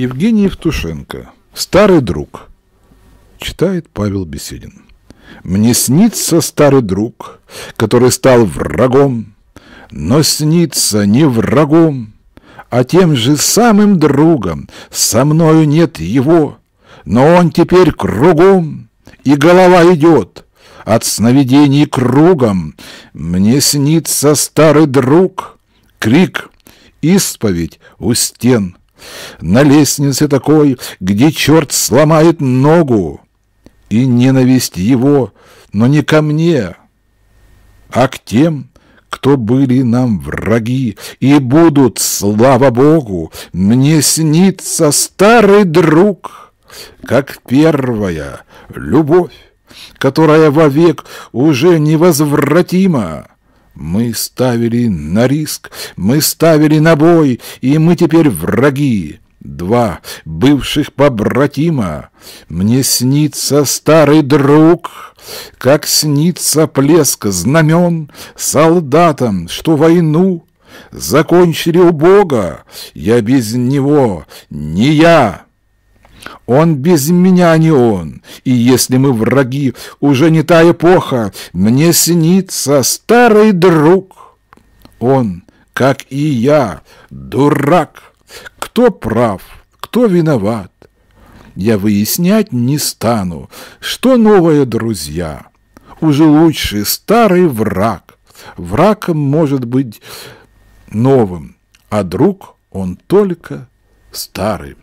Евгений Евтушенко. Старый друг. Читает Павел Беседин. Мне снится старый друг, который стал врагом, но снится не врагом, а тем же самым другом. Со мною нет его, но он теперь кругом, и голова идет от сновидений кругом. Мне снится старый друг, крик, исповедь у стен, на лестнице такой, где черт сломает ногу, и ненависть его, но не ко мне, а к тем, кто были нам враги, и будут, слава Богу, мне снится старый друг, как первая любовь, которая вовек уже невозвратима. Мы ставили на риск, мы ставили на бой, и мы теперь враги. Два бывших побратима. Мне снится старый друг, как снится плеск знамен солдатам, что войну закончили у Бога. Я без него, не я». Он без меня а не он, и если мы враги, уже не та эпоха, мне снится старый друг. Он, как и я, дурак. Кто прав, кто виноват? Я выяснять не стану, что новое друзья. Уже лучше старый враг. Враг может быть новым, а друг он только старый.